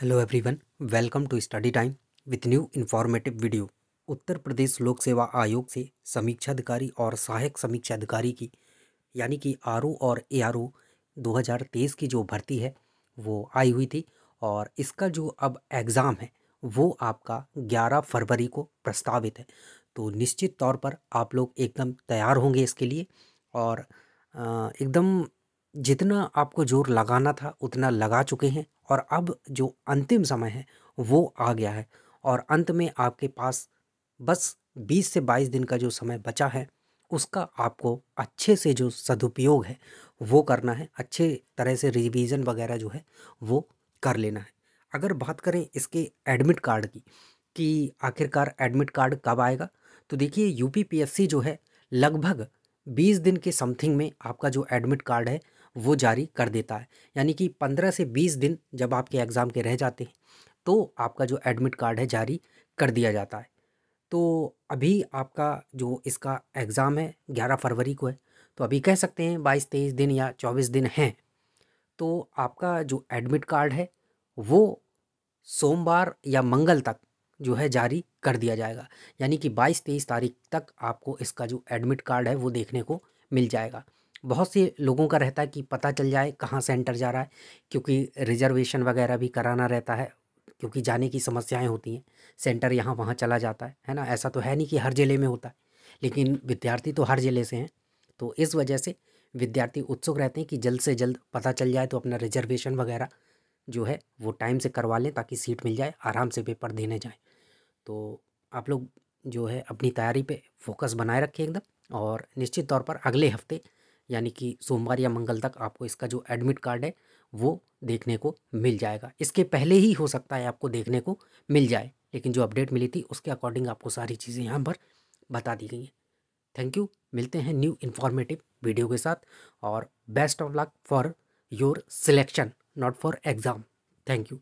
hello everyone welcome to study time with new informative video Uttar Pradesh लोक सेवा आयोग से समीक्षा अधिकारी और सहायक समीक्षा अधिकारी की यानी कि आर और ए आर 2023 की जो भर्ती है वो आई हुई थी और इसका जो अब एग्ज़ाम है वो आपका 11 फरवरी को प्रस्तावित है तो निश्चित तौर पर आप लोग एकदम तैयार होंगे इसके लिए और एकदम जितना आपको जोर लगाना था उतना लगा चुके हैं और अब जो अंतिम समय है वो आ गया है और अंत में आपके पास बस 20 से 22 दिन का जो समय बचा है उसका आपको अच्छे से जो सदुपयोग है वो करना है अच्छे तरह से रिवीजन वगैरह जो है वो कर लेना है अगर बात करें इसके एडमिट कार्ड की कि आखिरकार एडमिट कार्ड कब आएगा तो देखिए यूपीपीएससी जो है लगभग बीस दिन के समथिंग में आपका जो एडमिट कार्ड है वो जारी कर देता है यानी कि पंद्रह से बीस दिन जब आपके एग्ज़ाम के रह जाते हैं तो आपका जो एडमिट कार्ड है जारी कर दिया जाता है तो अभी आपका जो इसका एग्ज़ाम है ग्यारह फरवरी को है तो अभी कह सकते हैं बाईस तेईस दिन या चौबीस दिन हैं तो आपका जो एडमिट कार्ड है वो सोमवार या मंगल तक जो है जारी कर दिया जाएगा यानी कि 22 तेईस तारीख तक आपको इसका जो एडमिट कार्ड है वो देखने को मिल जाएगा बहुत से लोगों का रहता है कि पता चल जाए कहाँ सेंटर जा रहा है क्योंकि रिजर्वेशन वगैरह भी कराना रहता है क्योंकि जाने की समस्याएं होती हैं सेंटर यहाँ वहाँ चला जाता है है ना ऐसा तो है नहीं कि हर ज़िले में होता है लेकिन विद्यार्थी तो हर ज़िले से हैं तो इस वजह से विद्यार्थी उत्सुक रहते हैं कि जल्द से जल्द पता चल जाए तो अपना रिजर्वेशन वगैरह जो है वो टाइम से करवा लें ताकि सीट मिल जाए आराम से पेपर देने जाएँ तो आप लोग जो है अपनी तैयारी पे फोकस बनाए रखें एकदम और निश्चित तौर पर अगले हफ्ते यानी कि सोमवार या मंगल तक आपको इसका जो एडमिट कार्ड है वो देखने को मिल जाएगा इसके पहले ही हो सकता है आपको देखने को मिल जाए लेकिन जो अपडेट मिली थी उसके अकॉर्डिंग आपको सारी चीज़ें यहाँ पर बता दी गई हैं थैंक यू मिलते हैं न्यू इन्फॉर्मेटिव वीडियो के साथ और best of luck for your selection not for exam thank you